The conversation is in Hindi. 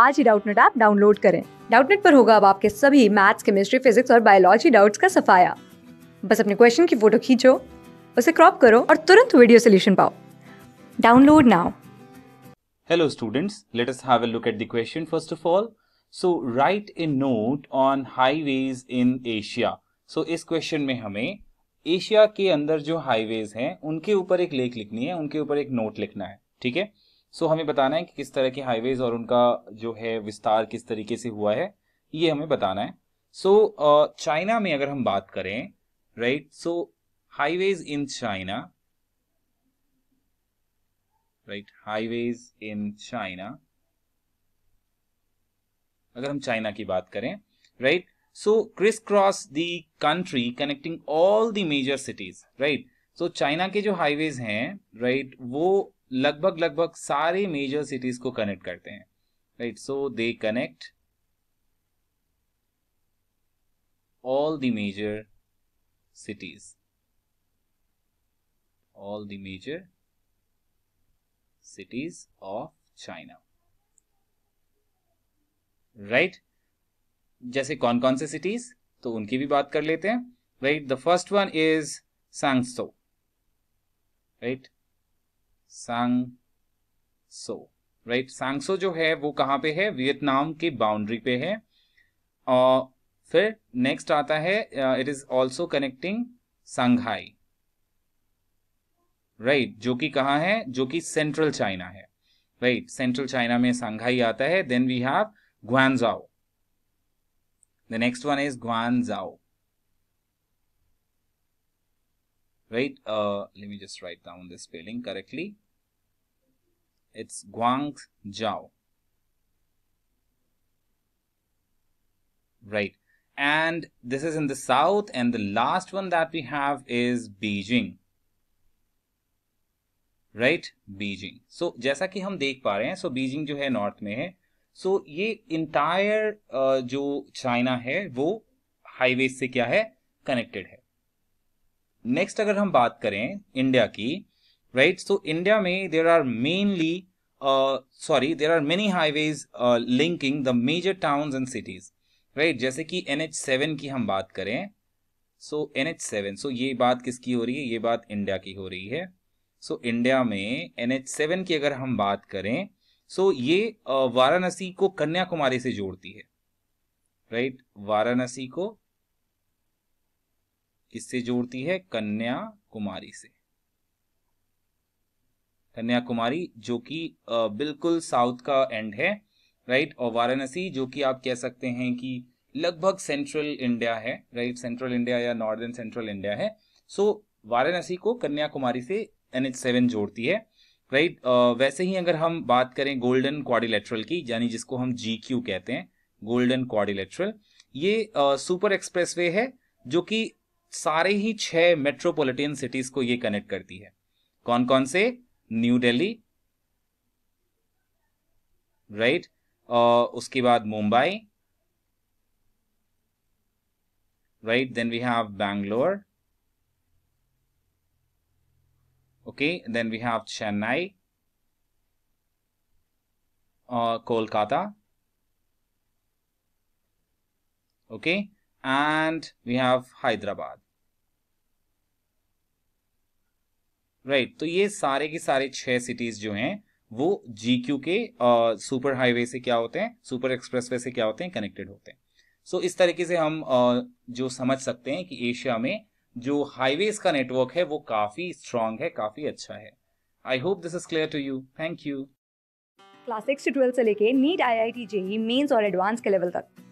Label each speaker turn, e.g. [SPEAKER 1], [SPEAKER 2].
[SPEAKER 1] आज ही डाउटनेट ऐप डाउनलोड करें डाउटनेट पर होगा अब आपके सभी मैथ्स केमिस्ट्री फिजिक्स और बायोलॉजी डाउट्स का सफाया बस अपने क्वेश्चन की फोटो खींचो उसे क्रॉप करो और तुरंत वीडियो सोल्यूशन पाओ download now hello students let us have a look at the question first of all so write a note on highways in Asia so इस क्वेश्चन में हमें एशिया के अंदर जो हाईवेज हैं उनके ऊपर एक लेख लिखनी है उनके ऊपर एक नोट लिखना है ठीक है सो हमें बताना है कि किस तरह के हाईवेज और उनका जो है विस्तार किस तरीके से हुआ है ये हमें बताना है सो so, चाइना में अगर हम बात करें right so highways in China right highways in China अगर हम चाइना की बात करें right so criss cross the country connecting all the major cities right so China के जो हाईवेज हैं राइट right, वो लगभग लगभग सारे मेजर सिटीज को कनेक्ट करते हैं right so they connect all the major cities all the major cities of China right जैसे कौन कौन से सिटीज तो उनकी भी बात कर लेते हैं right the first one is सांगसो राइट सांगसो राइट सांगसो जो है वो कहां पे है वियतनाम के बाउंड्री पे है और फिर नेक्स्ट आता है it is also connecting Shanghai right जो कि कहां है जो कि सेंट्रल चाइना है राइट सेंट्रल चाइना में सांघाई आता है then we have Guangzhou the next one is Guangzhou right uh, let me just write down the spelling correctly it's guangzhou right and this is in the south and the last one that we have is beijing right Beijing so जैसा कि हम देख पा रहे हैं सो बीजिंग जो है नॉर्थ में है सो so ये इंटायर जो चाइना है वो हाईवे से क्या है कनेक्टेड है नेक्स्ट अगर हम बात करें इंडिया की राइट सो इंडिया में there are mainly sorry there are many highways linking the major towns and cities right जैसे कि एन एच सेवन की हम बात करें so N H seven so ये बात किसकी हो रही है ये बात इंडिया की हो रही है सो so, इंडिया में एन एच सेवन की अगर हम बात करें सो so ये uh, वाराणसी को कन्याकुमारी से जोड़ती है राइट right? वाराणसी को किससे जोड़ती है कन्या कुमारी से कन्याकुमारी जो कि बिल्कुल साउथ का एंड है राइट और वाराणसी जो कि आप कह सकते हैं कि लगभग सेंट्रल इंडिया है राइट सेंट्रल इंडिया या नॉर्दर्न सेंट्रल इंडिया है सो so, वाराणसी को कन्याकुमारी से एन एच सेवन जोड़ती है राइट right? वैसे ही अगर हम बात करें गोल्डन क्वारिलेट्रल की यानी जिसको हम जी क्यू कहते हैं गोल्डन क्वारिलेट्रल ये सुपर एक्सप्रेस वे है जो कि सारे ही छह मेट्रोपॉलिटन सिटीज को ये कनेक्ट करती है कौन कौन से न्यू दिल्ली राइट और उसके बाद Mumbai right then we have Bangalore okay then we have Chennai और Kolkata okay okay? and we have Hyderabad. Right right, तो ये सारे के सारे छह सिटीज जो हैं वो क्यू के सुपर हाईवे से क्या होते हैं सुपर एक्सप्रेसवे से क्या होते हैं कनेक्टेड होते हैं सो so, इस तरीके से हम uh, जो समझ सकते हैं कि एशिया में जो हाईवेज का नेटवर्क है वो काफी स्ट्रांग है काफी अच्छा है I hope this is clear to you thank you class six twelfth से लेके NEET I I T JEE mains और एडवांस के लेवल तक